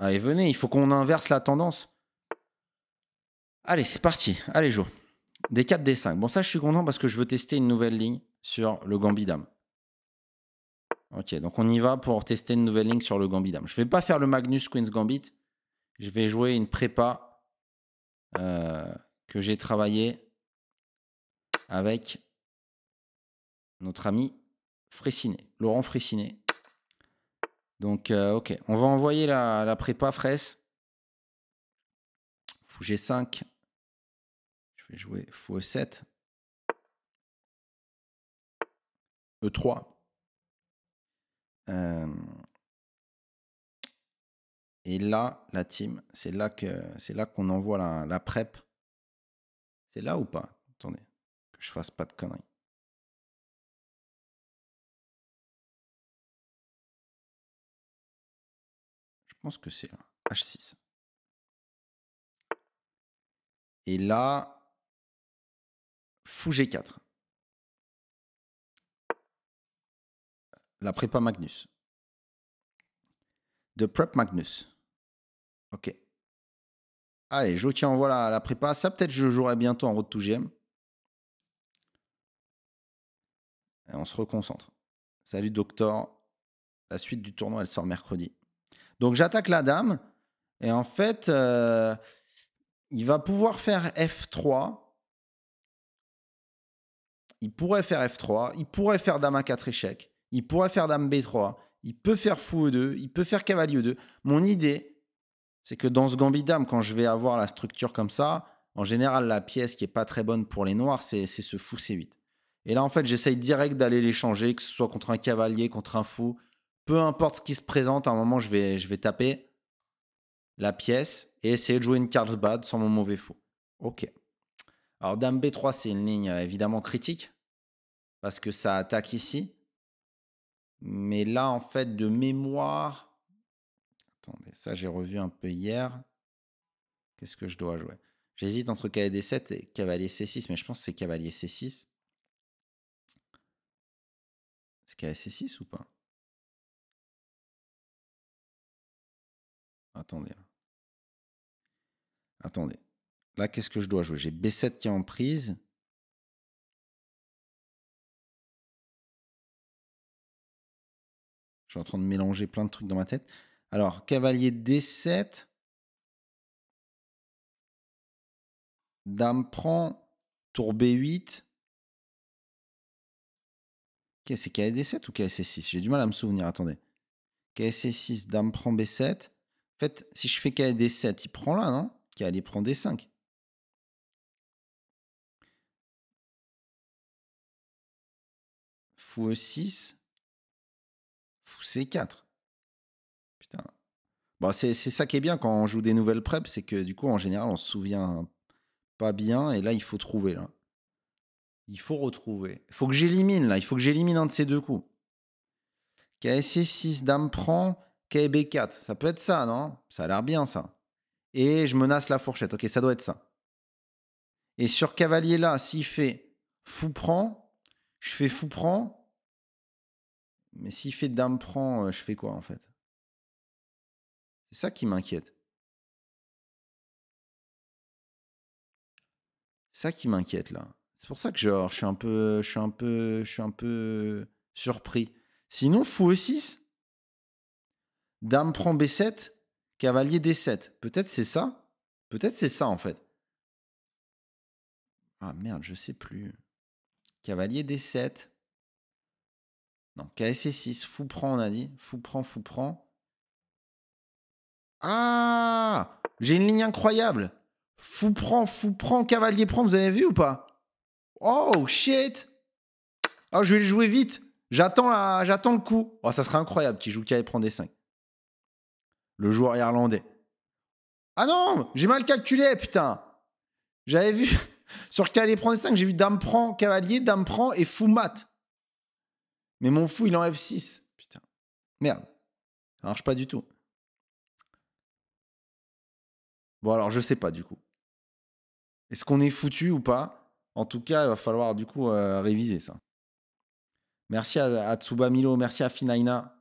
Allez, venez, il faut qu'on inverse la tendance. Allez, c'est parti. Allez, Joe. d 4, d 5. Bon, ça, je suis content parce que je veux tester une nouvelle ligne sur le Gambidam. Ok, donc on y va pour tester une nouvelle ligne sur le Gambidam. Je ne vais pas faire le Magnus Queen's Gambit. Je vais jouer une prépa euh, que j'ai travaillée avec notre ami Frécinet, Laurent Frécinet. Donc, euh, ok, on va envoyer la, prépa fraise. Fou G5. Je vais jouer Fou E7. E3. Euh, et là, la team, c'est là que c'est là qu'on envoie la, la C'est là ou pas Attendez, que je fasse pas de conneries. pense que c'est H6. Et là, fou G4. La prépa Magnus. De prep Magnus. Ok. Allez, je tiens, voilà la prépa. Ça, peut-être, je jouerai bientôt en route to GM. Et on se reconcentre. Salut docteur La suite du tournoi, elle sort mercredi. Donc j'attaque la dame. Et en fait, euh, il va pouvoir faire F3. Il pourrait faire F3. Il pourrait faire dame à 4 échecs. Il pourrait faire dame B3. Il peut faire fou E2. Il peut faire cavalier E2. Mon idée, c'est que dans ce gambit dame, quand je vais avoir la structure comme ça, en général, la pièce qui est pas très bonne pour les noirs, c'est ce fou C8. Et là, en fait, j'essaye direct d'aller l'échanger, que ce soit contre un cavalier, contre un fou peu importe ce qui se présente, à un moment, je vais, je vais taper la pièce et essayer de jouer une carte bad sans mon mauvais fou. Ok. Alors, Dame B3, c'est une ligne euh, évidemment critique parce que ça attaque ici. Mais là, en fait, de mémoire. Attendez, ça, j'ai revu un peu hier. Qu'est-ce que je dois jouer J'hésite entre kd 7 et cavalier C6, mais je pense que c'est cavalier C6. C'est cavalier C6 ou pas Attendez. Attendez. Là, qu'est-ce que je dois jouer J'ai B7 qui est en prise. Je suis en train de mélanger plein de trucs dans ma tête. Alors, cavalier D7. Dame prend. Tour B8. C'est d 7 ou KSC6 J'ai du mal à me souvenir, attendez. KSC6, dame prend B7. En fait, si je fais KD7, il prend là, non KD prend D5. Fou E6. Fou C4. Putain. c'est ça qui est bien quand on joue des nouvelles prep. c'est que du coup, en général, on se souvient pas bien, et là, il faut trouver, là. Il faut retrouver. Il faut que j'élimine, là. Il faut que j'élimine un de ces deux coups. KSC 6, dame prend. KB4, ça peut être ça, non Ça a l'air bien, ça. Et je menace la fourchette. Ok, ça doit être ça. Et sur cavalier là, s'il fait fou prend, je fais fou prend. Mais s'il fait dame prend, euh, je fais quoi en fait C'est ça qui m'inquiète. ça qui m'inquiète là. C'est pour ça que genre, je suis un peu je suis un peu je suis un peu surpris. Sinon fou e 6 Dame prend B7, cavalier D7. Peut-être c'est ça. Peut-être c'est ça en fait. Ah merde, je sais plus. Cavalier D7. Non, KSC6. Fou prend, on a dit. Fou prend, fou prend. Ah J'ai une ligne incroyable. Fou prend, fou prend, cavalier prend. Vous avez vu ou pas Oh shit Oh, je vais le jouer vite. J'attends le coup. Oh, ça serait incroyable qu'il joue K prend D5 le joueur irlandais. Ah non, j'ai mal calculé, putain. J'avais vu sur Calais prend 5, j'ai vu Dame prend cavalier, Dame prend et fou mat. Mais mon fou, il en F6. Putain. Merde. Ça marche pas du tout. Bon, alors je sais pas du coup. Est-ce qu'on est foutu ou pas En tout cas, il va falloir du coup euh, réviser ça. Merci à, à Tsuba merci à Finaina.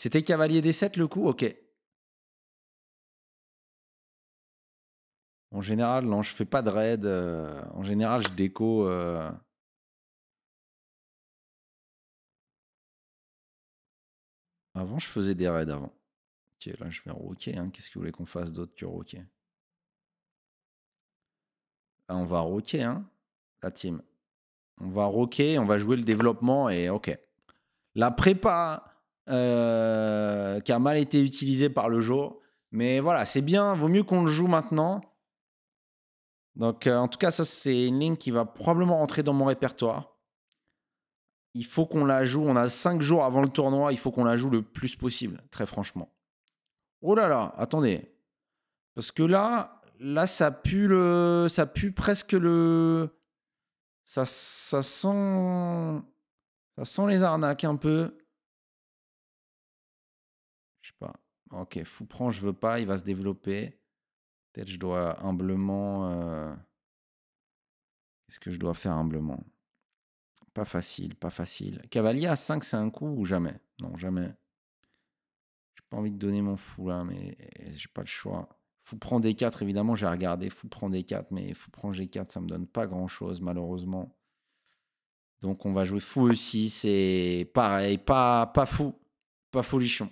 C'était cavalier des 7 le coup Ok. En général, non, je fais pas de raid. Euh, en général, je déco. Euh. Avant, je faisais des raids avant. Ok, là, je vais roquer. Hein. Qu'est-ce que vous voulez qu'on fasse d'autre que rocker ah, on va roquer, hein, la team. On va roquer, on va jouer le développement et ok. La prépa, euh, qui a mal été utilisé par le jeu. Mais voilà, c'est bien, vaut mieux qu'on le joue maintenant. Donc euh, en tout cas, ça c'est une ligne qui va probablement entrer dans mon répertoire. Il faut qu'on la joue, on a 5 jours avant le tournoi, il faut qu'on la joue le plus possible, très franchement. Oh là là, attendez. Parce que là, là ça pue le ça pue presque le ça, ça sent ça sent les arnaques un peu. Ok, fou prend, je veux pas, il va se développer. Peut-être je dois humblement. Euh, qu'est-ce que je dois faire humblement Pas facile, pas facile. Cavalier à 5, c'est un coup ou jamais Non, jamais. J'ai pas envie de donner mon fou là, mais eh, j'ai pas le choix. Fou prend D4, évidemment, j'ai regardé. Fou prend D4, mais fou prend G4, ça me donne pas grand chose, malheureusement. Donc on va jouer fou e C'est pareil, pas, pas fou, pas folichon.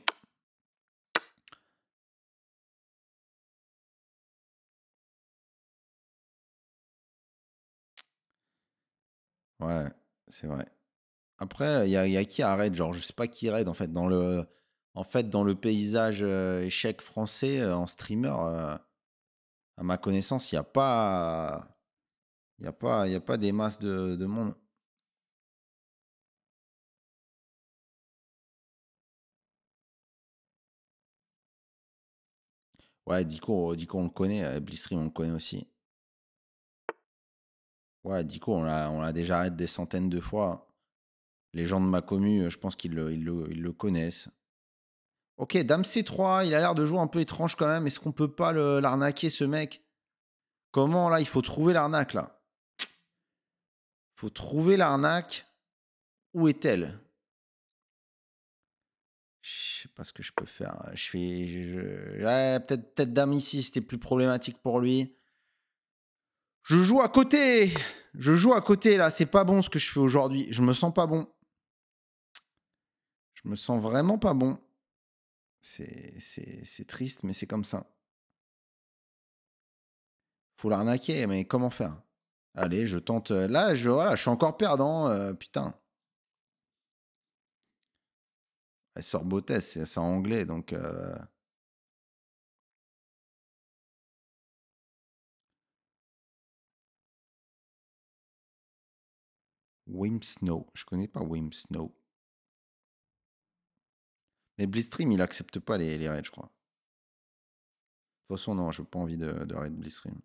Ouais, c'est vrai. Après, il y a, y a qui arrête Genre, je sais pas qui raid en fait dans le, en fait, dans le paysage euh, échec français euh, en streamer. Euh, à ma connaissance, il n'y a pas, il y a pas, il y a pas des masses de, monde. Ouais, Dico, Dico on le connaît, on le connaît aussi. Ouais, Dico, on l'a déjà arrêté des centaines de fois. Les gens de ma commu, euh, je pense qu'ils le, connaissent. Ok, Dame C3, il a l'air de jouer un peu étrange quand même. Est-ce qu'on peut pas l'arnaquer, ce mec Comment là Il faut trouver l'arnaque là. faut trouver l'arnaque. Où est-elle je sais pas ce que je peux faire. Je fais. Ouais, peut-être Dame ici, c'était plus problématique pour lui. Je joue à côté. Je joue à côté là. C'est pas bon ce que je fais aujourd'hui. Je me sens pas bon. Je me sens vraiment pas bon. C'est triste, mais c'est comme ça. Faut l'arnaquer, mais comment faire Allez, je tente. Euh, là, je, voilà, je suis encore perdant. Euh, putain. Elle sort Bottes, c'est en anglais, donc. Euh, Wim Snow. Je connais pas Wim Snow. Mais Blistream, il accepte pas les, les raids, je crois. De toute façon, non, je n'ai pas envie de, de raid Blistream.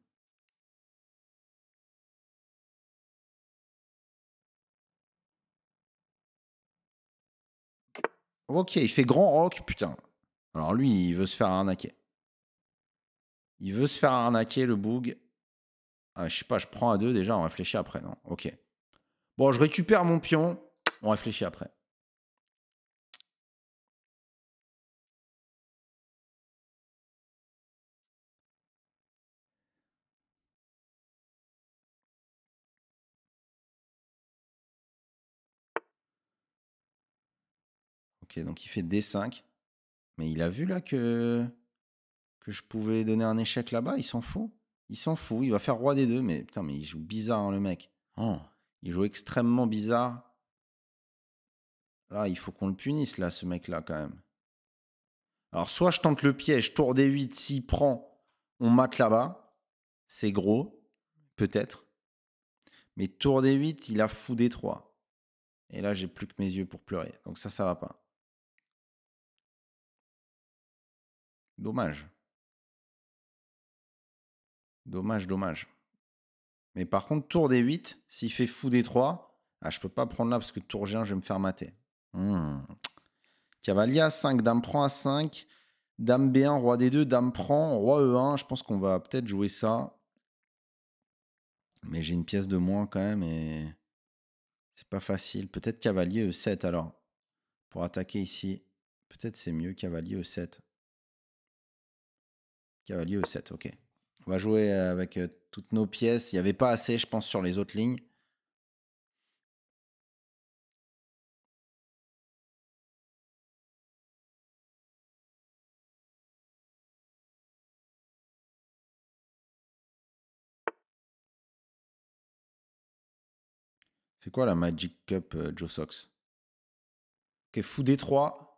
Ok, il fait grand rock, putain. Alors lui, il veut se faire arnaquer. Il veut se faire arnaquer, le boug. Ah, je sais pas, je prends à deux déjà, on réfléchit après, non Ok. Bon, je récupère mon pion. On réfléchit après. Ok, donc il fait D5. Mais il a vu là que, que je pouvais donner un échec là-bas. Il s'en fout. Il s'en fout. Il va faire roi des deux. Mais putain, mais il joue bizarre hein, le mec. Oh. Il joue extrêmement bizarre. Là, il faut qu'on le punisse, là, ce mec-là, quand même. Alors, soit je tente le piège, tour des 8, s'il prend, on mate là-bas. C'est gros, peut-être. Mais tour des 8, il a fou des 3. Et là, j'ai plus que mes yeux pour pleurer. Donc ça, ça va pas. Dommage. Dommage, dommage. Mais par contre, tour des 8, s'il fait fou des 3, ah, je peux pas prendre là parce que tour G1, je vais me faire mater. Hmm. Cavalier A5, dame prend A5, dame B1, roi D2, dame prend, roi E1. Je pense qu'on va peut-être jouer ça. Mais j'ai une pièce de moins quand même et c'est pas facile. Peut-être cavalier E7 alors. Pour attaquer ici, peut-être c'est mieux cavalier E7. Cavalier E7, ok. On va jouer avec euh, toutes nos pièces. Il n'y avait pas assez, je pense, sur les autres lignes. C'est quoi la Magic Cup euh, Joe Sox Ok, Fou D3.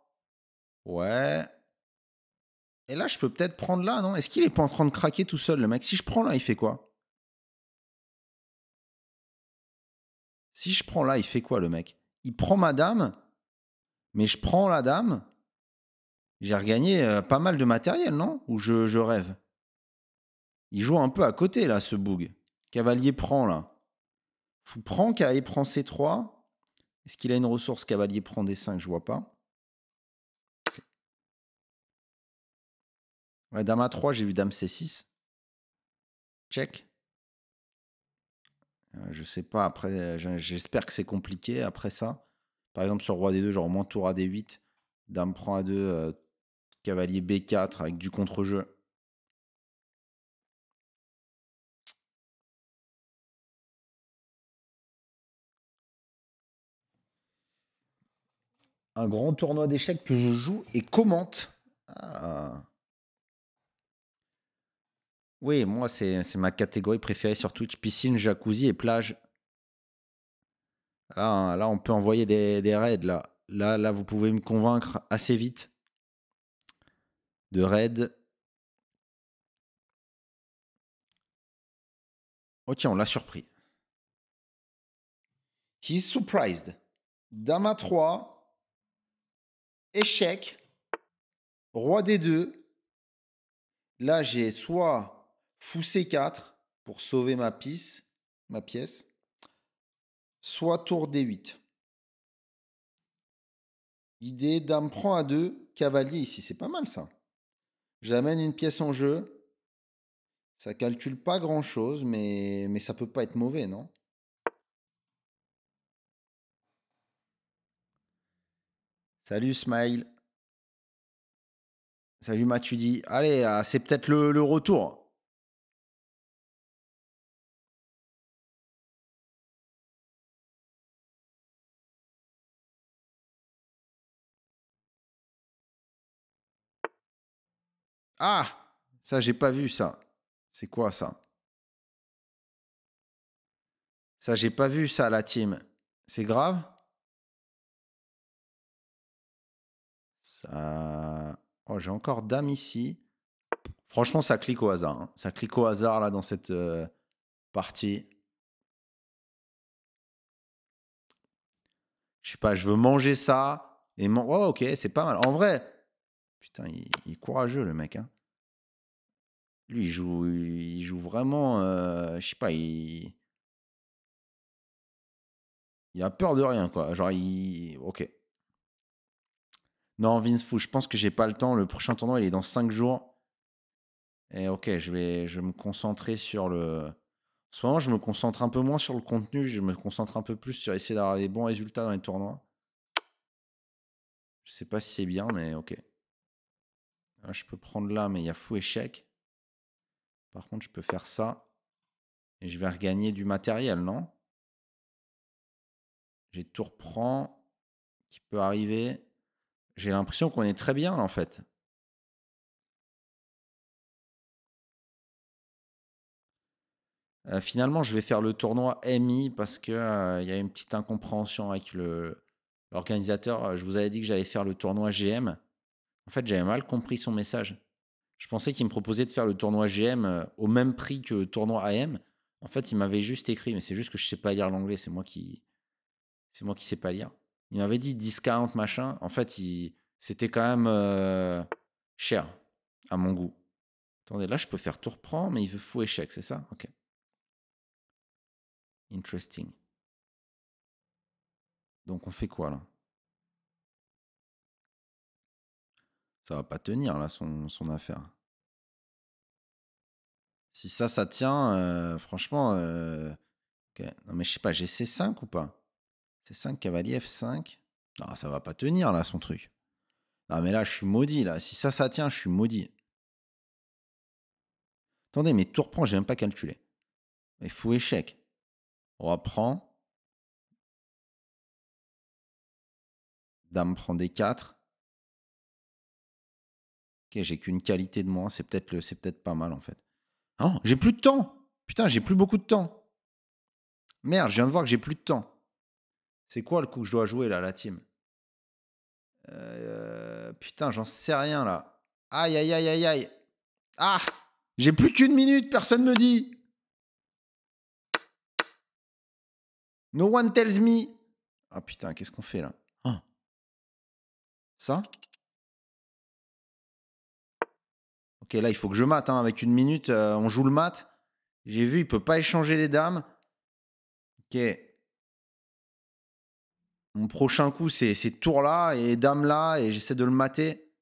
Ouais. Et là, je peux peut-être prendre là, non Est-ce qu'il est pas en train de craquer tout seul, le mec Si je prends là, il fait quoi Si je prends là, il fait quoi, le mec Il prend ma dame, mais je prends la dame. J'ai regagné euh, pas mal de matériel, non Ou je, rêve Il joue un peu à côté, là, ce boug. Cavalier prend, là. Fou prend, cavalier prend C3. Est-ce qu'il a une ressource Cavalier prend D5, je vois pas. dame A3, j'ai vu dame C6. Check. Euh, je sais pas, après, euh, j'espère que c'est compliqué après ça. Par exemple, sur roi D2, genre moins tour ad D8, dame prend A2, euh, cavalier B4 avec du contre-jeu. un grand tournoi d'échecs que je joue et commente. Oui, moi, c'est ma catégorie préférée sur Twitch piscine, jacuzzi et plage. Là, hein, là on peut envoyer des, raids. Là. Là, là, vous pouvez me convaincre assez vite de raids. Oh, on l'a surpris. He's surprised. Dama 3. Échec. Roi des deux. Là, j'ai soit fou C4 pour sauver ma pièce, ma pièce, soit tour D8. Idée, dame prend à deux cavalier ici, c'est pas mal ça. J'amène une pièce en jeu. Ça calcule pas grand chose, mais, mais ça peut pas être mauvais, non Salut Smile. Salut Mathudi. Allez, euh, c'est peut-être le retour. Ah, ça, j'ai pas vu ça. C'est quoi ça Ça, j'ai pas vu ça, la team. C'est grave Ça. Oh, j'ai encore dame ici. Franchement, ça clique au hasard. Hein. Ça clique au hasard là dans cette euh, partie. Je sais pas, je veux manger ça. Et Oh, ok, c'est pas mal. En vrai, putain, il, est courageux le mec. Hein. Lui, il joue, il joue vraiment. je sais pas, il. Il a peur de rien, quoi. Genre, il. Ok. Non, Vince Fou, je pense que j'ai pas le temps. Le prochain tournoi, il est dans 5 jours. Et ok, je vais, je me concentrer sur le. En ce moment, je me concentre un peu moins sur le contenu. Je me concentre un peu plus sur essayer d'avoir des bons résultats dans les tournois. Je sais pas si c'est bien, mais ok. Je peux prendre là, mais il y a fou échec. Par contre, je peux faire ça et je vais regagner du matériel, non J'ai tout reprend qui peut arriver. J'ai l'impression qu'on est très bien là, en fait. Euh, finalement, je vais faire le tournoi MI parce qu'il euh, il y a une petite incompréhension avec l'organisateur. Euh, je vous avais dit que j'allais faire le tournoi GM. En fait, j'avais mal compris son message. Je pensais qu'il me proposait de faire le tournoi GM euh, au même prix que le tournoi AM. En fait, il m'avait juste écrit, mais c'est juste que je sais pas lire l'anglais, c'est moi qui c'est moi qui sais pas lire. Il m'avait dit discount machin. En fait, c'était quand même euh, cher à mon goût. Attendez, là je peux faire tout reprendre, mais il veut fou échec, c'est ça Ok. Interesting. Donc on fait quoi là ça va pas tenir là son, affaire. Si ça, ça tient, euh, franchement, euh, non mais je sais pas, j'ai C5 ou pas C5, cavalier F5. Non, ça va pas tenir là son truc. Non mais là, je suis maudit là. Si ça, ça tient, je suis maudit. Attendez, mais tout reprend, j'ai même pas calculé. Mais fou échec. Roi prend. Dame prend D4 j'ai qu'une qualité de moins, c'est peut-être c'est peut-être pas mal en fait. Oh, j'ai plus de temps. Putain, j'ai plus beaucoup de temps. Merde, je viens de voir que j'ai plus de temps. C'est quoi le coup que je dois jouer là, la team euh, Putain, j'en sais rien là. Aïe, aïe, aïe, aïe, aïe. Ah, j'ai plus qu'une minute, personne me dit. No one tells me. Ah putain, qu'est-ce qu'on fait là ah. Ça Ok, là, il faut que je mate. Hein. avec une minute, euh, on joue le mat. J'ai vu, il peut pas échanger les dames. Ok. Mon prochain coup, c'est tour là et dame là, et j'essaie de le mater.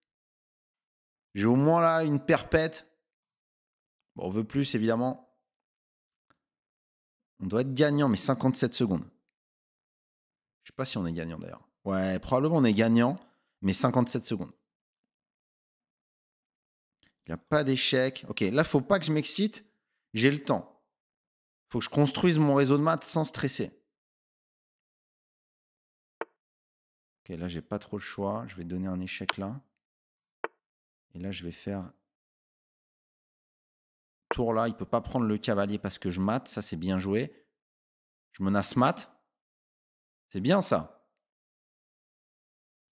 J'ai au moins là une perpète. Bon, on veut plus, évidemment. On doit être gagnant, mais 57 secondes. Je sais pas si on est gagnant d'ailleurs. Ouais, probablement on est gagnant, mais 57 secondes. Il n'y a pas d'échec. Ok, là, faut pas que je m'excite. J'ai le temps. faut que je construise mon réseau de maths sans stresser. Ok, là, j'ai pas trop le choix. Je vais donner un échec là. Et là, je vais faire tour là. Il peut pas prendre le cavalier parce que je mate. Ça, c'est bien joué. Je menace mat. C'est bien ça.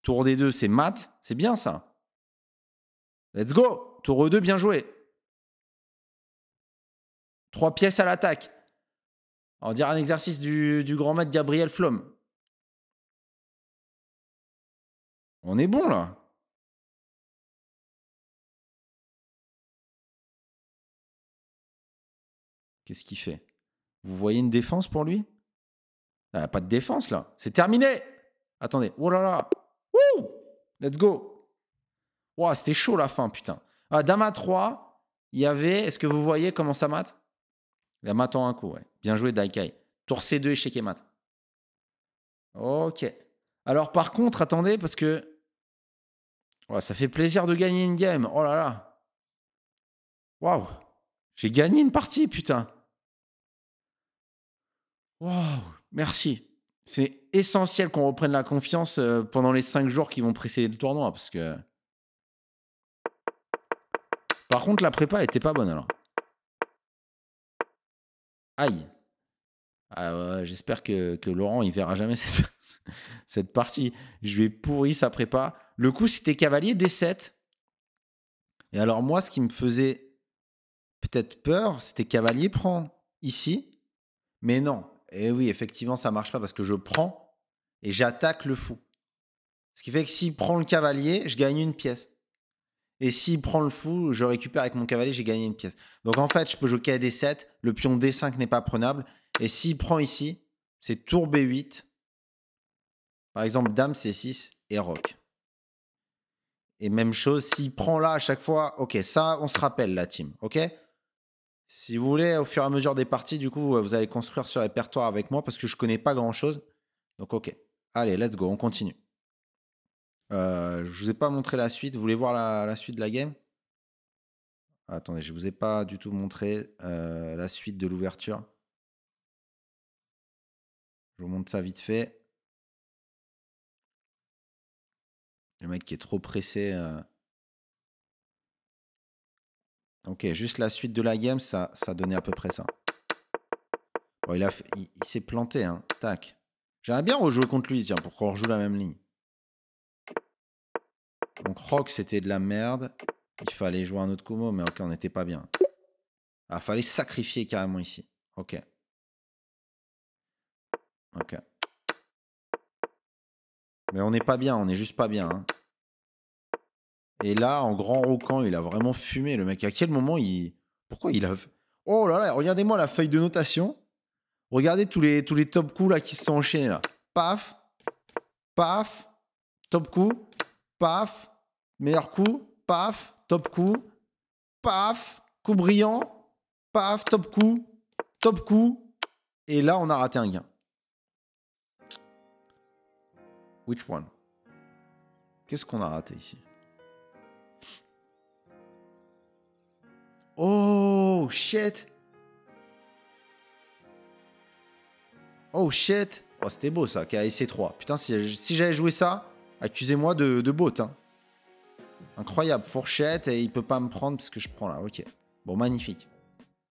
Tour des deux, c'est mat. C'est bien ça. Let's go! taureau 2, bien joué. Trois pièces à l'attaque. On dirait un exercice du, grand maître Gabriel Flom. On est bon là. Qu'est-ce qu'il fait Vous voyez une défense pour lui ah, a Pas de défense là. C'est terminé Attendez. Oh là là Let's go Wow, c'était chaud la fin, putain. Ah, Dama 3, il y avait. Est-ce que vous voyez comment ça mate La mate en un coup, ouais. Bien joué, Daikai. Tour C2, échec et mat. Ok. Alors, par contre, attendez, parce que. Ouais, ça fait plaisir de gagner une game. Oh là là. Waouh. J'ai gagné une partie, putain. Waouh. Merci. C'est essentiel qu'on reprenne la confiance euh, pendant les 5 jours qui vont précéder le tournoi, parce que. Par contre, la prépa était pas bonne alors. Aïe. Ah, j'espère que, que, Laurent, il verra jamais cette, cette, partie. Je vais ai pourri sa prépa. Le coup, c'était cavalier D7. Et alors, moi, ce qui me faisait peut-être peur, c'était cavalier prend ici. Mais non. Et eh oui, effectivement, ça marche pas parce que je prends et j'attaque le fou. Ce qui fait que s'il prend le cavalier, je gagne une pièce. Et s'il prend le fou, je récupère avec mon cavalier, j'ai gagné une pièce. Donc en fait, je peux jouer kd 7 le pion D5 n'est pas prenable. Et s'il prend ici, c'est tour B8. Par exemple, dame C6 et roc. Et même chose, s'il prend là à chaque fois, ok, ça, on se rappelle la team, ok Si vous voulez, au fur et à mesure des parties, du coup, vous allez construire ce répertoire avec moi parce que je ne connais pas grand chose. Donc ok, allez, let's go, on continue. Je euh, je vous ai pas montré la suite. Vous voulez voir la, suite de la game Attendez, je vous ai pas du tout montré euh, la suite de l'ouverture. Je vous montre ça vite fait. Le mec qui est trop pressé. Euh. Ok, juste la suite de la game, ça, ça donnait à peu près ça. il, a il, s'est planté, hein. Tac. J'aimerais bien rejouer contre lui, tiens, pour qu'on rejoue la même ligne. Donc Rock, c'était de la merde. Il fallait jouer un autre combo, mais ok, on n'était pas bien. Ah, fallait sacrifier carrément ici. Ok. Ok. Mais on n'est pas bien, on n'est juste pas bien. Hein. Et là, en grand rocan, il a vraiment fumé, le mec. À quel moment il... Pourquoi il a... Oh là là, regardez-moi la feuille de notation. Regardez tous les, tous les top coups là qui se sont enchaînés là. Paf, paf, top coup, paf, meilleur coup, paf, top coup, paf, coup brillant, paf, top coup, top coup, et là on a raté un gain. Which one Qu'est-ce qu'on a raté ici Oh shit Oh shit Oh c'était beau ça, KSC 3. Putain si j'avais joué ça, Accusez-moi de, de bot, hein. Incroyable, fourchette, et il peut pas me prendre parce que je prends là, ok. Bon, magnifique.